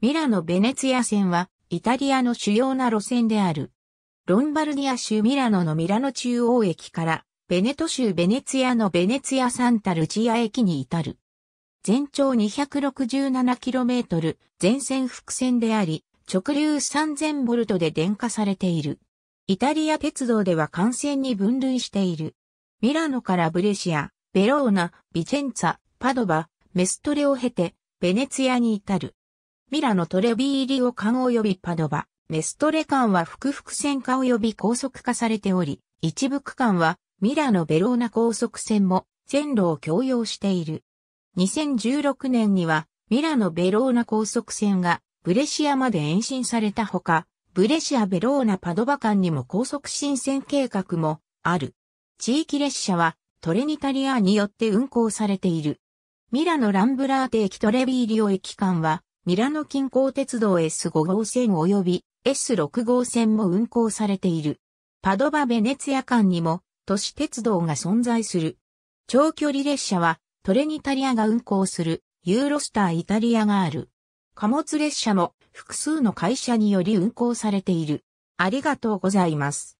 ミラノ・ベネツィア線は、イタリアの主要な路線である。ロンバルディア州ミラノのミラノ中央駅から、ベネト州ベネツィアのベネツィア・サンタルジア駅に至る。全長 267km、全線複線であり、直流 3000V で電化されている。イタリア鉄道では幹線に分類している。ミラノからブレシア、ベローナ、ビチェンツァ、パドバ、メストレを経て、ベネツィアに至る。ミラノトレビーリオ艦及びパドバ、メストレ間は複々線化及び高速化されており、一部区間はミラノベローナ高速線も線路を共用している。2016年にはミラノベローナ高速線がブレシアまで延伸されたほか、ブレシアベローナパドバ間にも高速新線計画もある。地域列車はトレニタリアによって運行されている。ミラノランブラーテ駅トレビーリオ駅間はミラノ近郊鉄道 S5 号線及び S6 号線も運行されている。パドバ・ベネツィア間にも都市鉄道が存在する。長距離列車はトレニタリアが運行するユーロスターイタリアがある。貨物列車も複数の会社により運行されている。ありがとうございます。